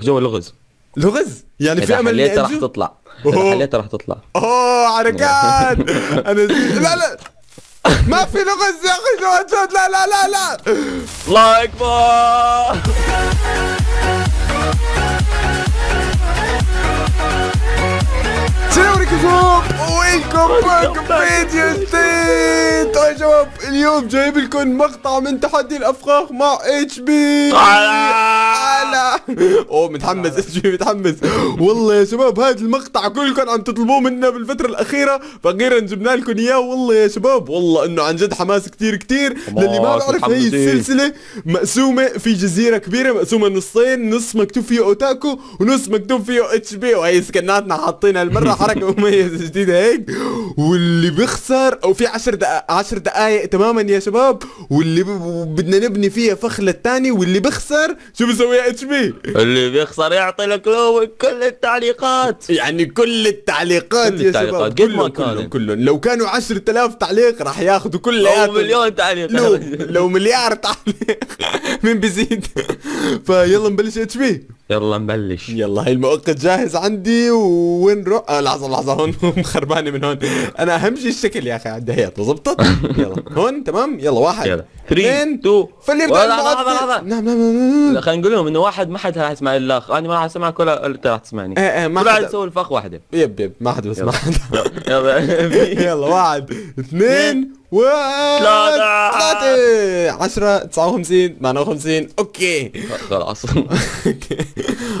جوا لغز لغز يعني في امل اللي راح تطلع حليتها راح تطلع اوه حركات انا لا لا ما في لغز يا اخي لا لا لا لا الله اكبر السلام عليكم شباب ويلكم باك فيديو جديد طيب يا شباب اليوم جايب لكم مقطع من تحدي الافخاخ مع اتش بي هلا اوه متحمس اتش بي متحمس والله يا شباب هذا المقطع كلكم عم تطلبوه منا بالفتره الاخيره فاخيرا جبنا لكم اياه والله يا شباب والله انه عن جد حماس كثير كثير للي ما بعرف هي السلسله مقسومه في جزيره كبيره مقسومه نصين نص مكتوب فيه اوتاكو ونص مكتوب فيه اتش بي وهي سكناتنا حاطينها المره حركه مميزه جديده هيك واللي بيخسر او في 10 دقائق 10 دقائق تماما يا شباب واللي بدنا نبني فيها فخ للثاني واللي بيخسر شو بيسوي يا اتش بي اللي بيخسر يعطي الكلو كل التعليقات يعني كل التعليقات كل التعليقات. يا شباب قد ما كلهم كلهم لو كانوا 10000 تعليق راح ياخذوا كل لو مليون تعليق لو, لو مليار تعليق مين بيزيد فيلا نبلش اتش بي يلا نبلش يلا هاي المؤقت جاهز عندي وين رو... آه، لحظه لحظه هون مخربانه من هون انا اهم شيء الشكل يا اخي عند الدهيات ظبطت يلا هون تمام يلا واحد يلا 3 2 فاللي يبدا لحظه لحظه نعم نعم, نعم،, نعم،, نعم. خلينا نقول لهم انه واحد ما حد راح يسمع الا انا ما راح اسمعك ولا انت راح تسمعني ايه ايه ما حد واحد يسوي الفخ واحده يب يب ما حد بيسمع يلا يلا واحد اثنين و 10 59 58 اوكي خلاص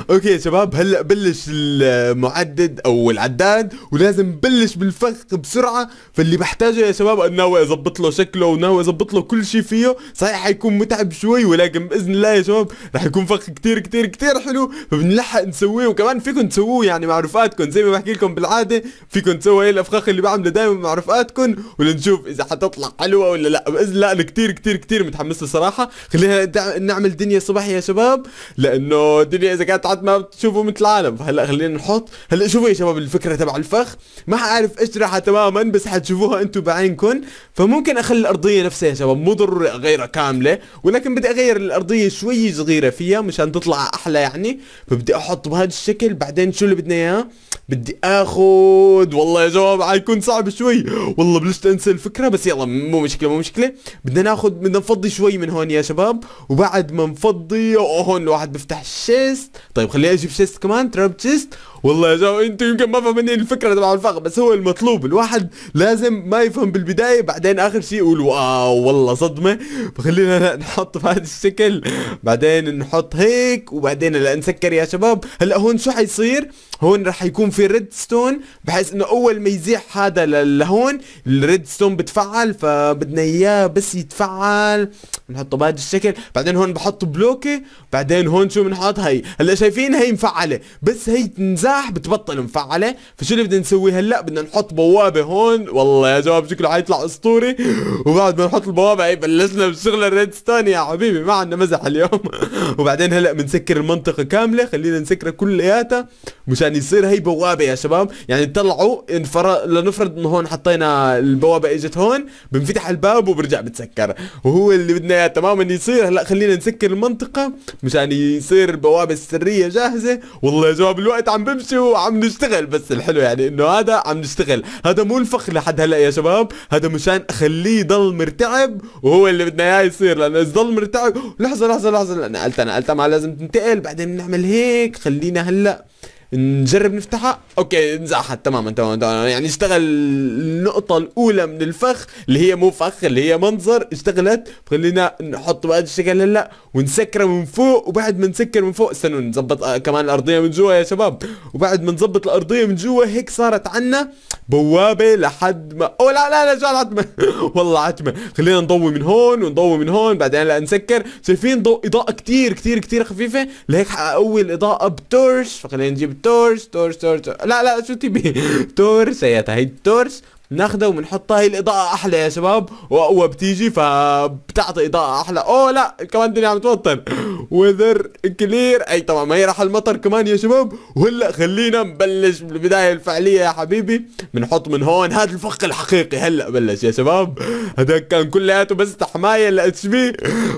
اوكي شباب هلا بلش المعدد او العداد ولازم بلش بالفخ بسرعة فاللي بحتاجه يا شباب ناوي له شكله وناوي له كل شيء فيه صحيح حيكون متعب شوي ولكن باذن الله يا شباب رح يكون فخ كتير كتير كتير حلو فبنلحق نسويه وكمان فيكم تسووه يعني مع رفقاتكم زي ما بحكي لكم بالعادة فيكم تسووا الافخاخ اللي بعمله دائما مع رفقاتكم ولنشوف اذا تطلع حلوه ولا لا باذن الله انا كثير كثير كثير متحمس الصراحه صراحه خلينا نعمل دنيا صبح يا شباب لانه الدنيا اذا كانت عاد ما بتشوفوا مثل العالم فهلا خلينا نحط هلا شوفوا يا شباب الفكره تبع الفخ ما حعرف اشرحها تماما بس حتشوفوها انتم بعينكم فممكن اخلي الارضيه نفسها يا شباب مو ضروري اغيرها كامله ولكن بدي اغير الارضيه شوي صغيره فيها مشان تطلع احلى يعني فبدي احط بهذا الشكل بعدين شو اللي بدنا اياه بدي اخذ والله يا جماعه حيكون صعب شوي والله بلشت انسى الفكره بس يلا مو مشكله مو مشكله بدنا ناخذ بدنا نفضي شوي من هون يا شباب وبعد ما نفضي هون الواحد بيفتح الشيست طيب خليني اجيب شيست كمان تراب شيست والله يا انتوا يمكن ما فهمني الفكره تبع الفخ بس هو المطلوب الواحد لازم ما يفهم بالبدايه بعدين اخر شيء يقول واو والله صدمه فخلينا نحط في هذا الشكل بعدين نحط هيك وبعدين هلا نسكر يا شباب هلا هون شو حيصير هون رح يكون في ريد ستون بحيث انه اول ما يزيح هذا لهون الريد ستون بتفعل فبدنا اياه بس يتفعل بنحطه بهذا الشكل بعدين هون بحط بلوكه بعدين هون شو بنحط هي هلا شايفين هي مفعله بس هي تنزاح بتبطل مفعله فشو اللي بدنا نسوي هلا بدنا نحط بوابه هون والله يا جواب شكله حيطلع اسطوري وبعد ما نحط البوابه هي بلشنا بشغل ستون يا حبيبي ما عندنا مزح اليوم وبعدين هلا بنسكر المنطقه كامله خلينا نسكرها كلياتها مشان يصير هي بوابه يا شباب يعني طلعوا انفر... لنفرض انه هون حطينا البوابه اجت هون بنفتح الباب وبرجع بتسكر وهو اللي بدنا الحياه تماما يصير هلا خلينا نسكر المنطقه مشان يصير البوابه السريه جاهزه والله يا شباب الوقت عم بمشي وعم نشتغل بس الحلو يعني انه هذا عم نشتغل هذا مو الفخ لحد هلا يا شباب هذا مشان اخليه يضل مرتعب وهو اللي بدنا اياه يصير لانه اذا ضل مرتعب لحظه لحظه لحظه نقلت نقلت ما لازم تنتقل بعدين بنعمل هيك خلينا هلا نجرب نفتحها اوكي نزعها تماما تماما يعني اشتغل النقطة الأولى من الفخ اللي هي مو فخ اللي هي منظر اشتغلت خلينا نحط بهذا الشكل هلا ونسكرها من فوق وبعد ما نسكر من فوق استنوا نظبط آه، كمان الأرضية من جوا يا شباب وبعد ما نظبط الأرضية من جوا هيك صارت عنا بوابة لحد ما أو لا لا لا شو عتمة والله عتمة خلينا نضوي من هون ونضوي من هون بعدين هلا نسكر شايفين ضوء إضاءة كتير كتير كتير خفيفة لهيك حأقوي الإضاءة بتورش فخلينا نجيب تورس تورس تورس لا لا شو تبي تورس هي هي تورس بناخذها وبنحطها هي الاضاءه احلى يا شباب واقوى بتيجي فبتعطي اضاءه احلى اوه لا كمان الدنيا عم توطن وذر كلير اي طبعا ما هي راح المطر كمان يا شباب وهلا خلينا نبلش بالبدايه الفعليه يا حبيبي بنحط من هون هذا الفخ الحقيقي هلا بلش يا شباب هذاك كان كلياته بس حمايه بي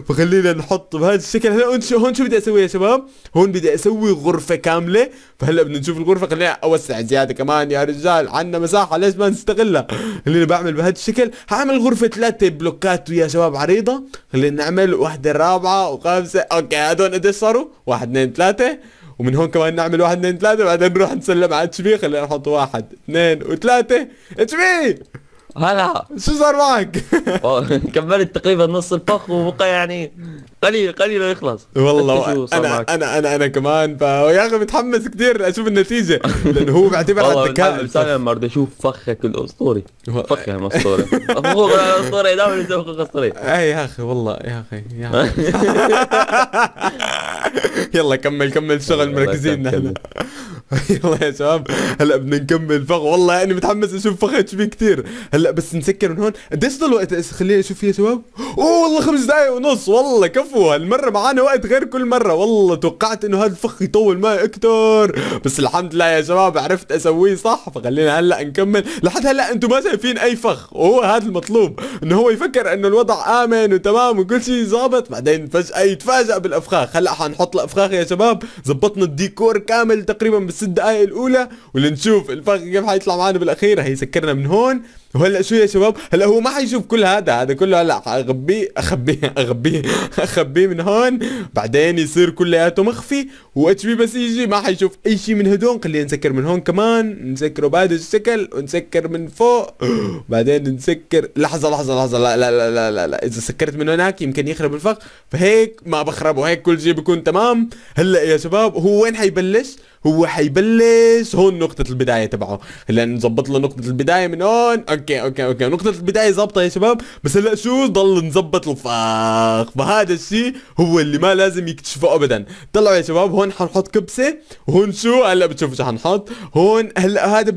فخلينا نحط بهذا الشكل هلا هون شو بدي اسوي يا شباب هون بدي اسوي غرفه كامله فهلا بدنا نشوف الغرفه خلينا اوسع زياده كمان يا رجال عندنا مساحه ليش ما نستغلها اللي انا بعمل بهذا الشكل هعمل غرفه ثلاثه بلوكات ويا شباب عريضه خلينا نعمل واحده رابعه وخامسه اوكي هذول قديش صاروا؟ واحد اثنين ثلاثه ومن هون كمان نعمل واحد اثنين ثلاثه بعدين نروح نسلم على اتش بي خلينا نحط واحد اثنين وثلاثه اتش بي هلا شو صار معك؟ كملت تقريبا نص الفخ وبقى يعني قليل قليل ويخلص والله انا انا انا انا كمان يا اخي متحمس كثير اشوف النتيجه لانه هو الذكاء ذكاء سالم بدي اشوف فخك الاسطوري فخك الاسطوري فخوك الاسطوري دائما يسوي فخوك الاسطوري اي يا اخي والله يا اخي يا اخي يلا كمل كمل شغل مركزين نحن يلا يا شباب هلا بدنا نكمل فخ والله اني متحمس اشوف فخ اتش بي كثير هلا بس نسكر من هون قديش ضل وقت خليني اشوف فيه يا شباب اوه والله خمس دقائق ونص والله كفو هالمره معانا وقت غير كل مره والله توقعت انه هذا الفخ يطول معي اكثر بس الحمد لله يا شباب عرفت اسويه صح فخلينا هلا نكمل لحد هلا انتم ما شايفين اي فخ وهو هذا المطلوب انه هو يفكر انه الوضع امن وتمام وكل شيء ظابط بعدين فجاه يتفاجئ بالافخاخ هلا حنحط الافخاخ يا شباب زبطنا الديكور كامل تقريبا بالست دقائق الاولى ولنشوف الفخ كيف حيطلع معنا بالاخير حيسكرنا من هون وهلا شو يا شباب هلا هو ما حيشوف كل هذا هذا كله هلا اغبيه اخبيه اغبيه اخبيه من هون بعدين يصير كلياته مخفي واتش بي بس يجي ما حيشوف اي شيء من هدول خلينا نسكر من هون كمان نسكره بهذا الشكل ونسكر من فوق بعدين نسكر لحظه لحظه لحظه لا لا لا لا لا, لا. اذا سكرت من هناك يمكن يخرب الفخ فهيك ما بخربه هيك كل شيء بيكون تمام هلا يا شباب هو وين حيبلش هو حيبلش هون نقطة البداية تبعه هلا نظبط له نقطة البداية من هون اوكي اوكي اوكي نقطة البداية ظابطة يا شباب بس هلا شو ضل نظبط الفخ فهذا الشيء هو اللي ما لازم يكتشفه ابدا طلعوا يا شباب هون حنحط كبسة وهون شو هلا بتشوفوا شو حنحط هون هلا هذا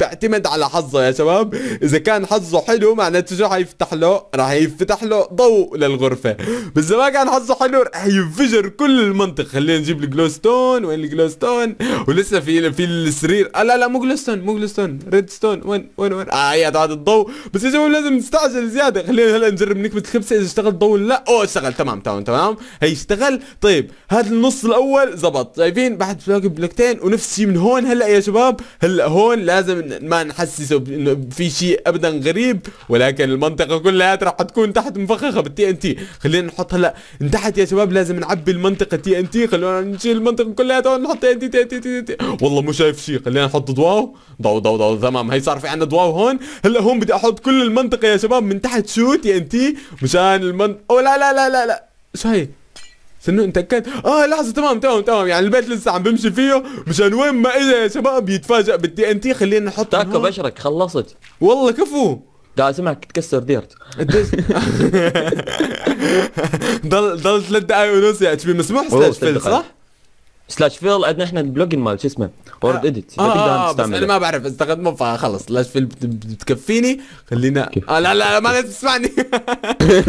بعتمد على حظه يا شباب اذا كان حظه حلو معناته شو حيفتح له راح يفتح له ضوء للغرفة بس اذا ما كان حظه حلو راح ينفجر كل المنطق خلينا نجيب الجلوستون وين الجلوستون وين ولسه في في السرير آه لا لا مو جلستون مو جلستون ريد ستون وين وين وين اه يا تعاد الضوء بس يا شباب لازم نستعجل زياده خلينا هلا نجرب نكبه خمسه اذا اشتغل الضوء لا اوه اشتغل تمام تمام تمام هي اشتغل طيب هذا النص الاول زبط شايفين بعد بلاقي بلوكتين ونفس الشيء من هون هلا يا شباب هلا هون لازم ما نحسسه انه في شيء ابدا غريب ولكن المنطقه كلها راح تكون تحت مفخخه بالتي ان تي خلينا نحط هلا تحت يا شباب لازم نعبي المنطقه تي ان تي خلونا نشيل المنطقه كلها ونحط تي ان تي والله مو شايف شيء خلينا نحط ضواو ضو ضو ضو تمام هي صار في عندنا ضواو هون هلا هون بدي احط كل المنطقه يا شباب من تحت شوت يا انتي مشان المن او لا لا لا لا لا شو هي سنو انت اه لحظه تمام تمام تمام يعني البيت لسه عم بمشي فيه مشان وين ما اجى يا شباب يتفاجئ بالتي ان تي خلينا نحط تاكو بشرك خلصت والله كفو دا اسمعك تكسر ديرت ضل ضل ثلاث دقائق ونص يا يعني اتش بي مسموح صح؟ سلاش فيل عندنا احنا البلوجن مال شو اسمه وورد اديت اه, آه بس انا ما بعرف استخدمه فخلص سلاش فيل بتكفيني خلينا اه لا لا ما تسمعني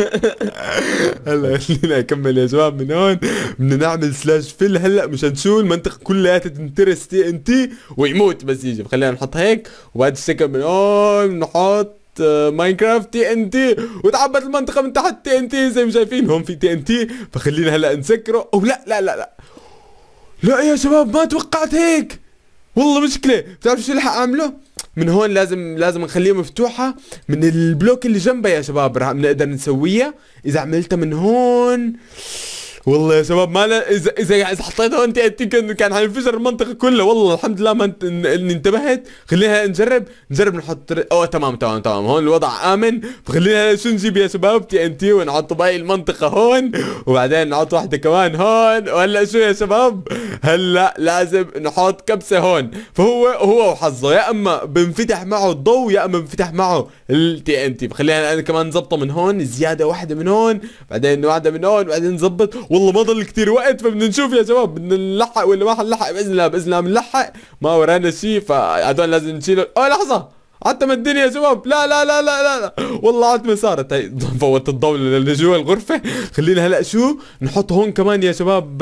هلا خلينا اكمل يا شباب من هون بدنا نعمل سلاش فيل هلا مشان شو المنطقه كلها تنترس تي ان تي ويموت بس يجي خلينا نحط هيك وبعد السكن من هون نحط ماينكرافت تي ان تي وتعبت المنطقه من تحت تي ان تي زي ما شايفين هون في تي ان تي فخلينا هلا نسكره او لا لا لا لا لا يا شباب ما توقعت هيك والله مشكله بتعرف شو اللي اعمله من هون لازم لازم نخليها مفتوحه من البلوك اللي جنبها يا شباب راح نقدر نسويها اذا عملتها من هون والله يا شباب ما اذا اذا اذا حطيتها انت كان كان حينفجر المنطقه كلها والله الحمد لله ما انت اني انتبهت خلينا نجرب نجرب نحط اوه تمام تمام تمام هون الوضع امن فخلينا شو نجيب يا شباب تي ان تي ونحط باقي المنطقه هون وبعدين نحط واحده كمان هون وهلا شو يا شباب هلا لازم نحط كبسه هون فهو هو وحظه يا اما بنفتح معه الضوء يا اما بنفتح معه التي ان تي فخلينا انا كمان نظبطه من هون زياده واحده من هون بعدين واحده من هون بعدين نظبط والله ما ضل كثير وقت فبدنا نشوف يا شباب بدنا نلحق ولا ما حنلحق باذن الله باذن الله بنلحق ما ورانا شيء فهدول لازم نشيله اوه لحظه عتم الدنيا يا شباب لا لا لا لا لا, والله عتمة صارت هي فوت الضوء اللي جوا الغرفة خلينا هلا شو نحط هون كمان يا شباب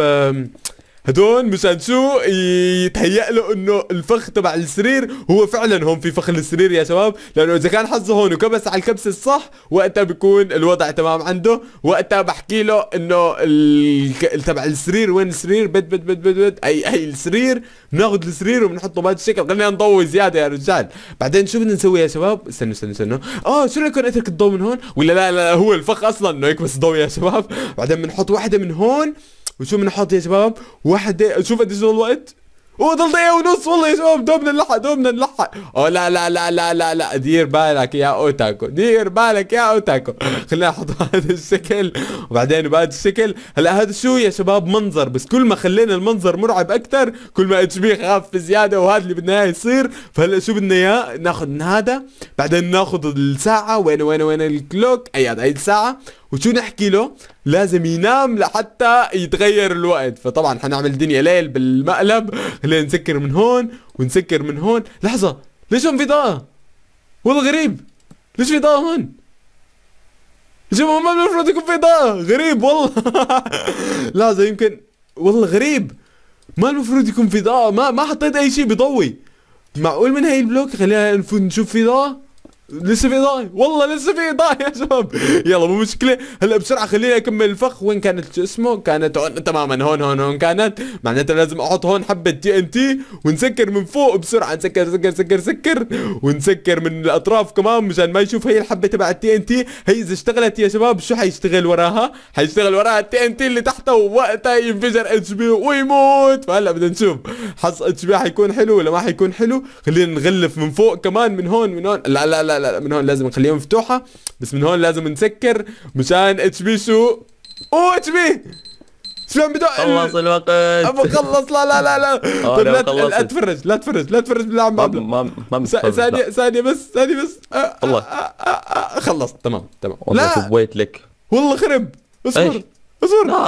هدول مشان شو يتهيأ له انه الفخ تبع السرير هو فعلا هون في فخ السرير يا شباب لانه اذا كان حظه هون وكبس على الكبسه الصح وقتها بيكون الوضع تمام عنده وقتها بحكي له انه ال... تبع السرير وين السرير بد بد بد بد, بد. اي اي السرير بناخذ السرير وبنحطه بهذا الشكل خلينا نضوي زياده يا رجال بعدين شو بدنا نسوي يا شباب استنوا استنوا استنوا اه شو رايكم اترك الضوء من هون ولا لا لا هو الفخ اصلا انه يكبس الضوء يا شباب بعدين بنحط واحده من هون وشو بنحط يا شباب واحد دقيقة شوف قديش الوقت وضل دقيقة ونص والله يا شباب دوبنا نلحق دوبنا نلحق اوه لا لا لا لا لا لا دير بالك يا اوتاكو دير بالك يا اوتاكو خلينا نحط هذا الشكل وبعدين بهذا الشكل هلا هذا شو يا شباب منظر بس كل ما خلينا المنظر مرعب اكثر كل ما اتش بي خاف زياده وهذا اللي بدنا اياه يصير فهلا شو بدنا اياه ناخذ من هذا بعدين ناخذ الساعة وين وين وين الكلوك اي هذا هي الساعة وشو نحكي له لازم ينام لحتى يتغير الوقت فطبعا حنعمل دنيا ليل بالمقلب خلينا نسكر من هون ونسكر من هون لحظة ليش هون في ضاءة والله غريب ليش في ضاءة هون جماعة ما المفروض يكون في ضاءة غريب والله لحظة يمكن والله غريب ما المفروض يكون في ضاءة ما ما حطيت اي شيء بضوي معقول من هاي البلوك خلينا نشوف في ضاءة لسه في ضايع والله لسه في ضايع يا شباب يلا مو مشكله هلا بسرعه خليني اكمل الفخ وين كانت شو اسمه كانت هون تماما هون هون هون كانت معناتها لازم احط هون حبه تي ان تي ونسكر من فوق بسرعه نسكر سكر سكر سكر ونسكر من الاطراف كمان مشان ما يشوف هي الحبه تبع التي ان تي هي اذا اشتغلت يا شباب شو حيشتغل وراها حيشتغل وراها التي ان تي اللي تحتها ووقتها ينفجر اتش بي ويموت فهلا بدنا نشوف حظ اتش بي حيكون حلو ولا ما حيكون حلو خلينا نغلف من فوق كمان من هون من هون لا لا لا لا لا من هون لازم نخليهم مفتوحة بس من هون لازم نسكر مشان اتش بي شو اوه اتش بي شلون بدو خلص الوقت ابو خلص لا لا لا لا طيب لا, تفرج لا تفرج لا تفرج بالله عم ما ما ثانية ثانية بس ثانية بس والله خلص تمام تمام والله سويت لك والله خرب اصبر اصبر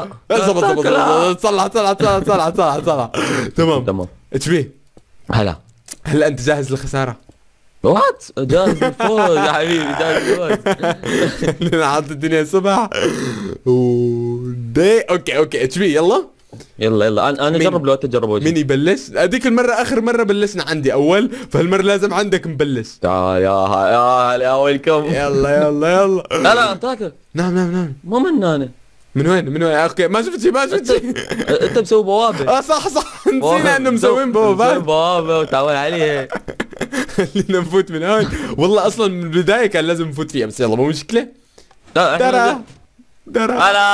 زبط زبط صلح صلح صلح صلح صلح تمام تمام اتش بي هلا هلا انت جاهز للخسارة وات جاز فوز يا حبيبي جاز فوز حاط الدنيا صبح ودي اوكي اوكي اتش بي يلا يلا يلا انا انا اجرب لو تجرب وجهي مين يبلش هذيك المره اخر مره بلشنا عندي اول فهالمره لازم عندك نبلش تعال يا يا هلا ويلكم يلا يلا يلا لا لا تاكل نعم نعم نعم ما منانه من وين من وين اوكي ما شفت شيء ما شفت شيء انت مسوي بوابه اه صح صح نسينا انه مسوين بوابه مسوي بوابه وتعود عليها خلينا نفوت من هون والله اصلا من البدايه كان لازم نفوت فيها بس يلا مو مشكله ترى ترى هلا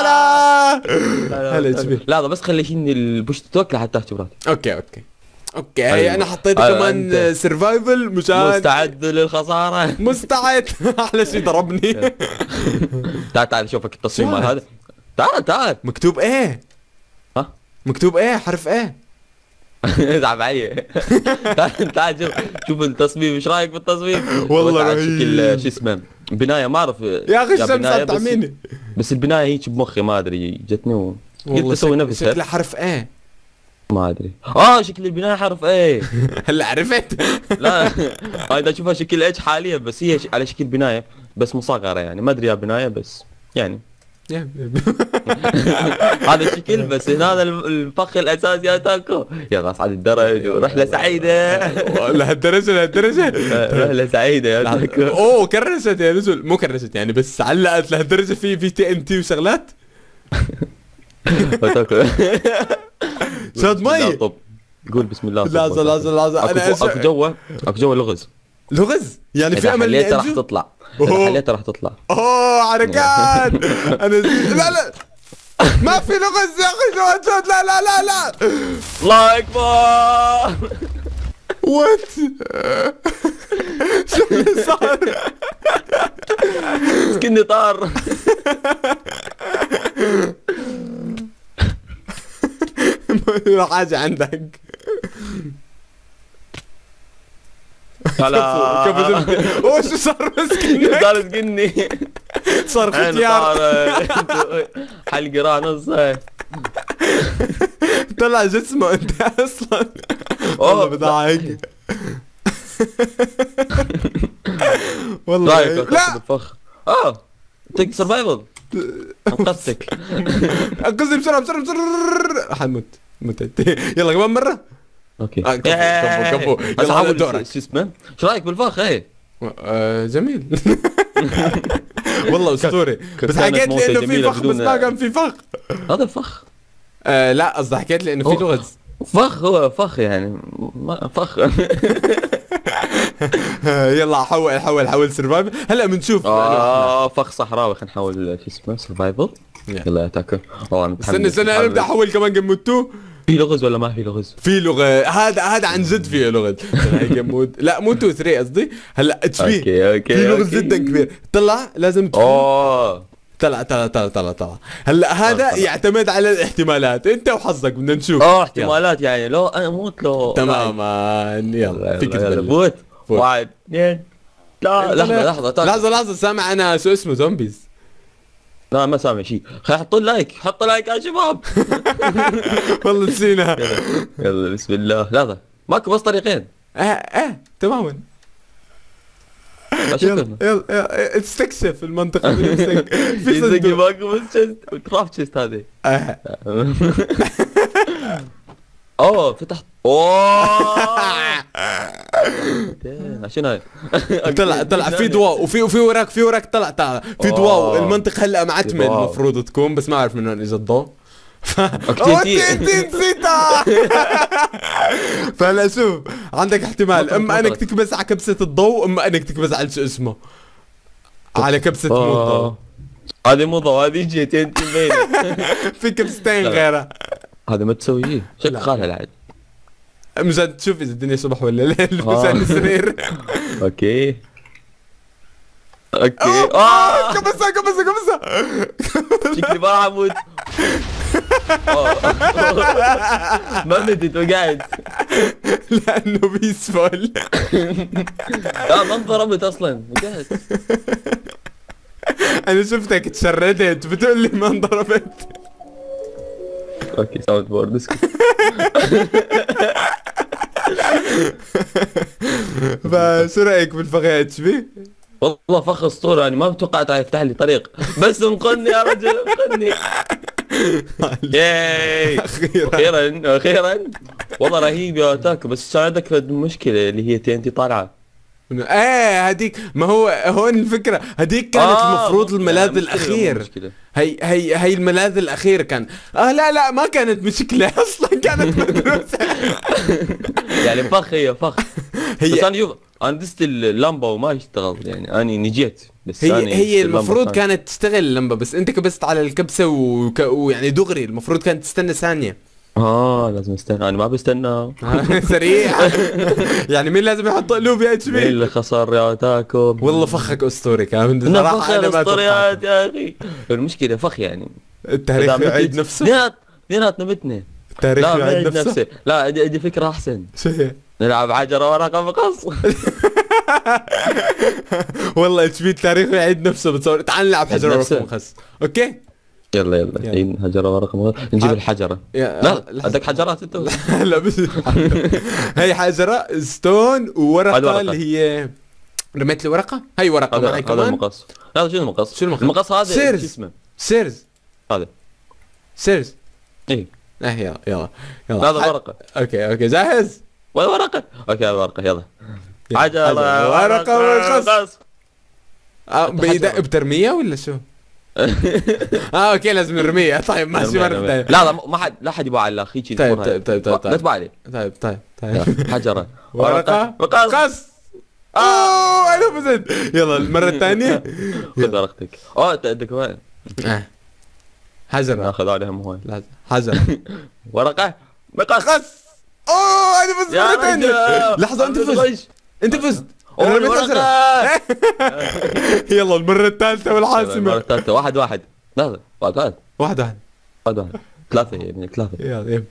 هلا هلا جميل لحظه بس خلي البوش توك لحتى احجب اوكي اوكي اوكي هي أيوة. انا حطيت أيوة، كمان سرفايفل مشان مستعد للخساره مستعد احلى شيء ضربني تعال تعال شوفك التصميم هذا تعال تعال مكتوب ايه ها مكتوب ايه حرف ايه اتعب علي تعال تعال شوف شوف التصميم ايش رايك بالتصميم والله رهيب شو اسمه بنايه ما اعرف يا اخي الشمس طعميني بس البنايه هيك بمخي ما ادري جتني و... قلت اسوي نفسها شكلها حرف ايه ما ادري اه شكل البنايه حرف ايه هلا عرفت لا انا اشوفها شكل اتش حاليا بس هي على شكل بنايه بس مصغره يعني ما ادري يا بنايه بس يعني هذا الشكل بس هنا الفخ الاساسي تاكو يا راس على الدرج ورحله سعيده لهالدرجه لهالدرجه رحله سعيده يا تاكو اوه كرست يا نزل مو كرست يعني بس علقت لهالدرجه في في تي ان تي وشغلات اتاكو شاد مي قول بسم الله لازم لازم لازم انا اكو جوا اكو جوا لغز لغز يعني في امل اني راح تطلع حليتها راح تطلع اوه حركات انا لا لا ما في لغز يا اخي جود لا لا لا لا الله اكبر وات شو اللي صار؟ سكني طار حاجة عندك هلا كيف شو صار مسكين صار مسكيني صار ختيار حلقي راح نص طلع جسمه انت اصلا والله بضحك والله رايك لا اه تك سرفايفل انقذتك انقذني بسرعه بسرعه بسرعه حنموت متت يلا كمان مره اوكي آه، كفو كفو بس هذا دورك شو اسمه ايش رايك بالفخ ايه آه، جميل والله اسطوري بس حكيت لي انه في فخ بس ما كان في فخ هذا الفخ آه، لا قصدي حكيت لي انه في لغز فخ هو فخ يعني فخ يلا حول حول حول سرفايفل هلا بنشوف اه فخ صحراوي خلينا نحول شو اسمه سرفايفل يلا تاكل استنى استنى انا بدي احول كمان جيم 2 في لغز ولا ما في لغز؟ في لغز هذا هذا عن جد فيه لغز مود لا مو 2 3 قصدي هلا اتش في في لغز جدا كبير طلع لازم تفهم اوه طلع طلع طلع طلع طلع هلا آه، هذا يعتمد على الاحتمالات انت وحظك بدنا نشوف اه احتمالات يعني لو انا موت لو تماما يلا فيك تبلش واحد اثنين لا لحظه لحظه طيب. لحظه لحظه سامع انا شو اسمه زومبيز لا ما سامع شيء خلي حطوا لايك حطوا لايك يا شباب والله نسينا يلا بسم الله لحظه ماكو بس طريقين اه اه تماما يلا يلا استكشف المنطقة في صندوق ماكو بس كرافت تشيست هذه أه. اه فتحت اوه عشان طلع طلع في ضوء وفي وفي وراك في وراك طلع طلع في ضوء آه. المنطقه هلا معتمه المفروض تكون بس ما اعرف من وين اجى الضوء فهلا شوف عندك احتمال اما انك تكبس على كبسه الضوء اما انك تكبس على شو اسمه على كبسه آه. الضوء هذه مو ضوء هذه انت في كبستين غيرها هذا ما تسويه خالها العاد مزاد تشوف اذا الدنيا صبح ولا ليل آه. مزاد السرير اوكي اوكي آه، آه. كبسه كبسه كبسه شكلي ما راح اموت ما متت وقعت لانه بيسفل لا ما انضربت اصلا وقعت انا شفتك تشردت بتقول لي ما انضربت اوكي ساوند بورد اسكت فشو رايك بالفقيه اتش بي؟ والله فخ اسطوره يعني ما توقعت راح يفتح لي طريق بس انقذني يا رجل انقذني ياي اخيرا اخيرا والله رهيب يا اتاك بس عندك مشكله اللي هي تي ان تي طالعه ايه هديك ما هو هون الفكره هديك كانت آه المفروض الملاذ الاخير هي هي هي الملاذ الاخير كان اه لا لا ما كانت مشكله اصلا كانت مدروسه يعني فخ هي فخ هي بس انا شوف انا دست اللمبه وما اشتغلت يعني اني نجيت بس هي هي المفروض كانت تشتغل اللمبه بس انت كبست على الكبسه ويعني دغري المفروض كانت تستنى ثانيه اه لازم استنى انا ما بستنى سريع يعني مين لازم يحط قلوب يا اتش بي؟ مين اللي خسر يا تاكو والله فخك اسطوري كان صراحه انا ما اسطوريات يا اخي المشكله فخ يعني التاريخ يعيد نفسه اثنيناتنا متنا التاريخ يعيد نفسه لا عندي فكره احسن شو هي؟ نلعب عجره ورقه مقص والله اتش بي التاريخ يعيد نفسه بتصور تعال نلعب حجر ورقه مقص اوكي يلا يلا الحين إيه، هجره ورقم نجيب آه. الحجره لا عندك حجرات انت لا بس هي حجره ستون وورقه اللي هي رميت الورقة ورقه هاي ورقه معي هذا المقص هذا شنو المقص؟ شنو المقص؟ المقص هذا سيرز سيرز هذا سيرز اي اه يلا يلا يلا هذا ورقه اوكي اوكي جاهز؟ ولا ورقه؟ اوكي هذا ورقه يلا عجله ورقه والقص آه، بترميه ولا شو؟ اه اوكي لازم نرميها طيب ماشي مره ثانيه لا لا ما حد لا حد يباع على اخي شيء طيب،, طيب طيب طيب طيب طيب طيب طيب حجره ورقه وقص قص اوه انا فزت يلا المره الثانيه خذ ورقتك اوه انت عندك وين؟ حجره آه. اخذ عليهم هو حجره ورقه مقص اوه انا فزت مره ثانيه لحظه انت فزت انت فزت الورقة يلا المرة الثالثة والحاسمة المرة الثالثة واحد واحد لحظة واحد واحد واحد واحد واحد ثلاثة يعني ثلاثة يلا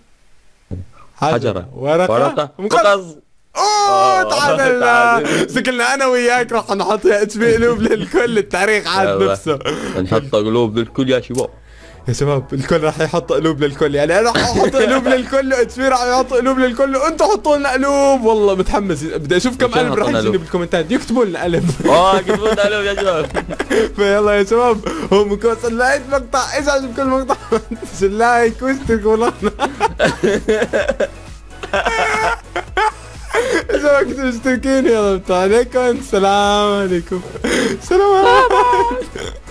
حجرة ورقة ورقة مقص اوه تعادلنا شكلنا انا وياك راح نحط يا اتش بي قلوب للكل التاريخ عاد نفسه نحط قلوب للكل يا شباب يا شباب الكل راح يحط قلوب للكل يعني انا راح احط قلوب للكل اتفير راح يحط قلوب للكل انتوا حطوا لنا قلوب والله متحمس بدي اشوف كم قلب راح يجيني بالكومنتات يكتبوا لنا قلب اه يكتبوا لنا قلب يا شباب فيلا يا شباب هو بكون لقيت مقطع ايش عجبكم المقطع لايك واشتركوا لنا اذا كنتم مشتركين يلا بتاع عليكم السلام عليكم السلام عليكم